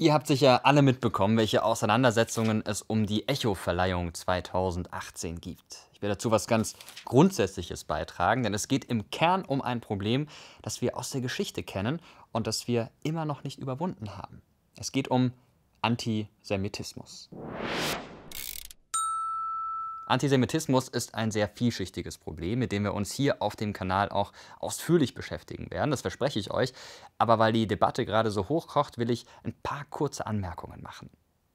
Ihr habt sicher alle mitbekommen, welche Auseinandersetzungen es um die Echo-Verleihung 2018 gibt. Ich will dazu was ganz Grundsätzliches beitragen, denn es geht im Kern um ein Problem, das wir aus der Geschichte kennen und das wir immer noch nicht überwunden haben. Es geht um Antisemitismus. Antisemitismus ist ein sehr vielschichtiges Problem, mit dem wir uns hier auf dem Kanal auch ausführlich beschäftigen werden, das verspreche ich euch. Aber weil die Debatte gerade so hochkocht, will ich ein paar kurze Anmerkungen machen.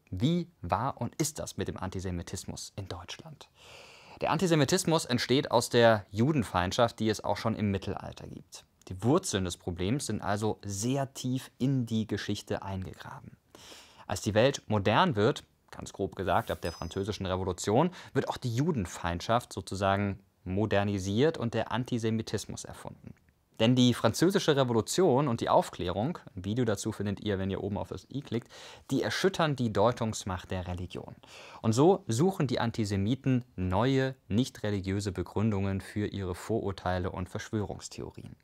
Wie war und ist das mit dem Antisemitismus in Deutschland? Der Antisemitismus entsteht aus der Judenfeindschaft, die es auch schon im Mittelalter gibt. Die Wurzeln des Problems sind also sehr tief in die Geschichte eingegraben. Als die Welt modern wird, ganz grob gesagt, ab der Französischen Revolution, wird auch die Judenfeindschaft sozusagen modernisiert und der Antisemitismus erfunden. Denn die Französische Revolution und die Aufklärung, ein Video dazu findet ihr, wenn ihr oben auf das i klickt, die erschüttern die Deutungsmacht der Religion. Und so suchen die Antisemiten neue, nicht religiöse Begründungen für ihre Vorurteile und Verschwörungstheorien.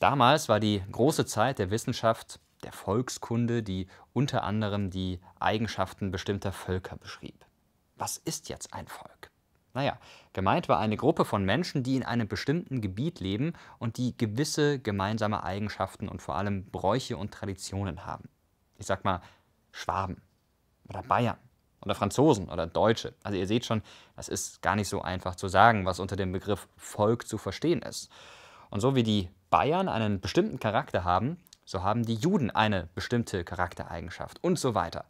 Damals war die große Zeit der Wissenschaft der Volkskunde, die unter anderem die Eigenschaften bestimmter Völker beschrieb. Was ist jetzt ein Volk? Naja, gemeint war eine Gruppe von Menschen, die in einem bestimmten Gebiet leben und die gewisse gemeinsame Eigenschaften und vor allem Bräuche und Traditionen haben. Ich sag mal Schwaben oder Bayern oder Franzosen oder Deutsche. Also ihr seht schon, das ist gar nicht so einfach zu sagen, was unter dem Begriff Volk zu verstehen ist. Und so wie die Bayern einen bestimmten Charakter haben, so haben die Juden eine bestimmte Charaktereigenschaft und so weiter.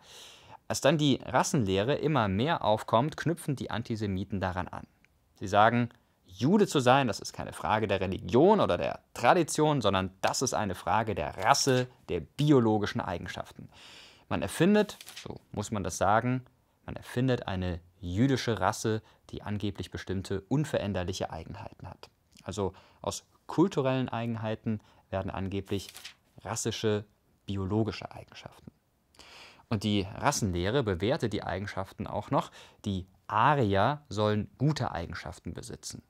Als dann die Rassenlehre immer mehr aufkommt, knüpfen die Antisemiten daran an. Sie sagen, Jude zu sein, das ist keine Frage der Religion oder der Tradition, sondern das ist eine Frage der Rasse, der biologischen Eigenschaften. Man erfindet, so muss man das sagen, man erfindet eine jüdische Rasse, die angeblich bestimmte unveränderliche Eigenheiten hat. Also aus kulturellen Eigenheiten werden angeblich rassische biologische Eigenschaften. Und die Rassenlehre bewertet die Eigenschaften auch noch. Die Arier sollen gute Eigenschaften besitzen.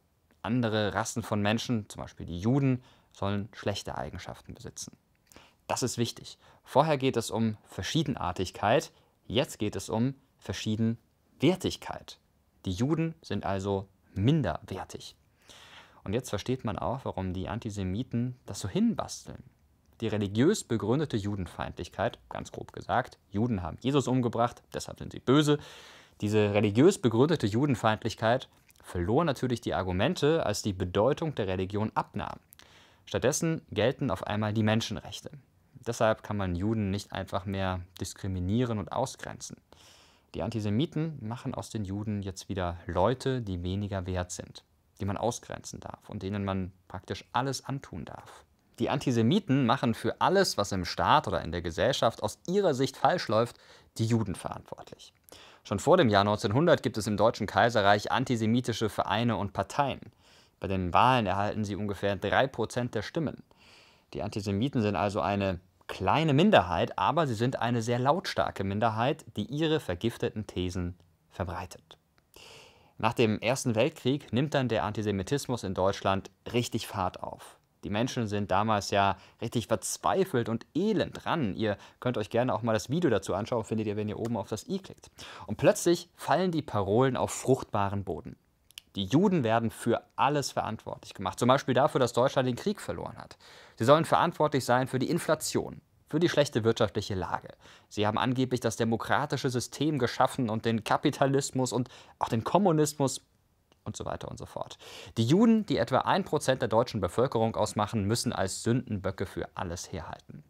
Andere Rassen von Menschen, zum Beispiel die Juden, sollen schlechte Eigenschaften besitzen. Das ist wichtig. Vorher geht es um Verschiedenartigkeit, jetzt geht es um Verschiedenwertigkeit. Die Juden sind also minderwertig. Und jetzt versteht man auch, warum die Antisemiten das so hinbasteln die religiös begründete Judenfeindlichkeit, ganz grob gesagt, Juden haben Jesus umgebracht, deshalb sind sie böse, diese religiös begründete Judenfeindlichkeit verlor natürlich die Argumente, als die Bedeutung der Religion abnahm. Stattdessen gelten auf einmal die Menschenrechte. Deshalb kann man Juden nicht einfach mehr diskriminieren und ausgrenzen. Die Antisemiten machen aus den Juden jetzt wieder Leute, die weniger wert sind, die man ausgrenzen darf und denen man praktisch alles antun darf. Die Antisemiten machen für alles, was im Staat oder in der Gesellschaft aus ihrer Sicht falsch läuft, die Juden verantwortlich. Schon vor dem Jahr 1900 gibt es im Deutschen Kaiserreich antisemitische Vereine und Parteien. Bei den Wahlen erhalten sie ungefähr 3% der Stimmen. Die Antisemiten sind also eine kleine Minderheit, aber sie sind eine sehr lautstarke Minderheit, die ihre vergifteten Thesen verbreitet. Nach dem Ersten Weltkrieg nimmt dann der Antisemitismus in Deutschland richtig Fahrt auf. Die Menschen sind damals ja richtig verzweifelt und elend dran. Ihr könnt euch gerne auch mal das Video dazu anschauen, findet ihr, wenn ihr oben auf das i klickt. Und plötzlich fallen die Parolen auf fruchtbaren Boden. Die Juden werden für alles verantwortlich gemacht, zum Beispiel dafür, dass Deutschland den Krieg verloren hat. Sie sollen verantwortlich sein für die Inflation, für die schlechte wirtschaftliche Lage. Sie haben angeblich das demokratische System geschaffen und den Kapitalismus und auch den Kommunismus und so weiter und so fort. Die Juden, die etwa 1% der deutschen Bevölkerung ausmachen, müssen als Sündenböcke für alles herhalten.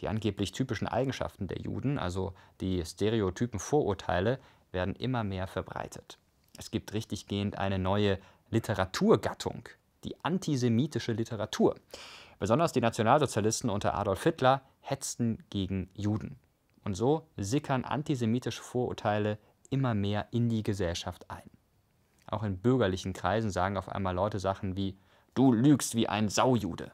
Die angeblich typischen Eigenschaften der Juden, also die stereotypen Vorurteile, werden immer mehr verbreitet. Es gibt richtiggehend eine neue Literaturgattung, die antisemitische Literatur. Besonders die Nationalsozialisten unter Adolf Hitler hetzten gegen Juden. Und so sickern antisemitische Vorurteile immer mehr in die Gesellschaft ein. Auch in bürgerlichen Kreisen sagen auf einmal Leute Sachen wie, du lügst wie ein Saujude.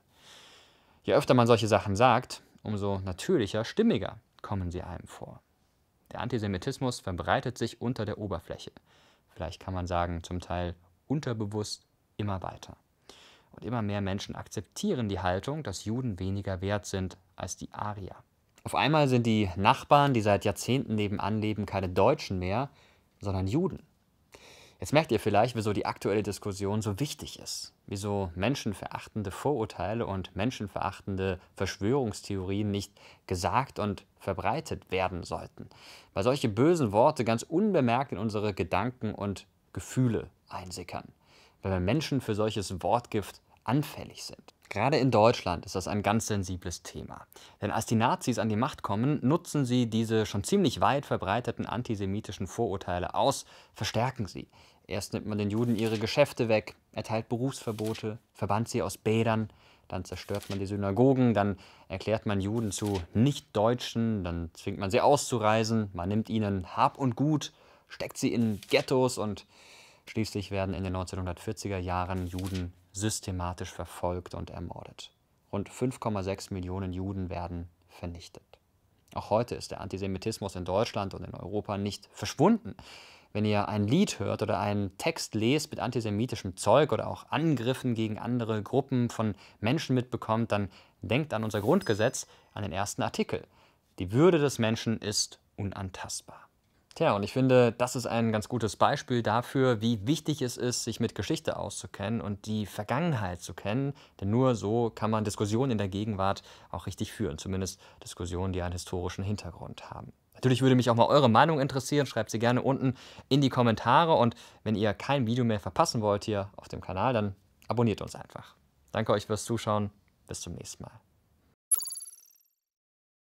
Je öfter man solche Sachen sagt, umso natürlicher, stimmiger kommen sie einem vor. Der Antisemitismus verbreitet sich unter der Oberfläche. Vielleicht kann man sagen, zum Teil unterbewusst immer weiter. Und immer mehr Menschen akzeptieren die Haltung, dass Juden weniger wert sind als die Arier. Auf einmal sind die Nachbarn, die seit Jahrzehnten nebenan leben, keine Deutschen mehr, sondern Juden. Jetzt merkt ihr vielleicht, wieso die aktuelle Diskussion so wichtig ist, wieso menschenverachtende Vorurteile und menschenverachtende Verschwörungstheorien nicht gesagt und verbreitet werden sollten, weil solche bösen Worte ganz unbemerkt in unsere Gedanken und Gefühle einsickern, weil wir Menschen für solches Wortgift anfällig sind. Gerade in Deutschland ist das ein ganz sensibles Thema. Denn als die Nazis an die Macht kommen, nutzen sie diese schon ziemlich weit verbreiteten antisemitischen Vorurteile aus, verstärken sie. Erst nimmt man den Juden ihre Geschäfte weg, erteilt Berufsverbote, verbannt sie aus Bädern, dann zerstört man die Synagogen, dann erklärt man Juden zu Nichtdeutschen, dann zwingt man sie auszureisen, man nimmt ihnen Hab und Gut, steckt sie in Ghettos und schließlich werden in den 1940er Jahren Juden systematisch verfolgt und ermordet. Rund 5,6 Millionen Juden werden vernichtet. Auch heute ist der Antisemitismus in Deutschland und in Europa nicht verschwunden. Wenn ihr ein Lied hört oder einen Text lest mit antisemitischem Zeug oder auch Angriffen gegen andere Gruppen von Menschen mitbekommt, dann denkt an unser Grundgesetz, an den ersten Artikel. Die Würde des Menschen ist unantastbar. Tja, und ich finde, das ist ein ganz gutes Beispiel dafür, wie wichtig es ist, sich mit Geschichte auszukennen und die Vergangenheit zu kennen. Denn nur so kann man Diskussionen in der Gegenwart auch richtig führen, zumindest Diskussionen, die einen historischen Hintergrund haben. Natürlich würde mich auch mal eure Meinung interessieren. Schreibt sie gerne unten in die Kommentare. Und wenn ihr kein Video mehr verpassen wollt hier auf dem Kanal, dann abonniert uns einfach. Danke euch fürs Zuschauen. Bis zum nächsten Mal.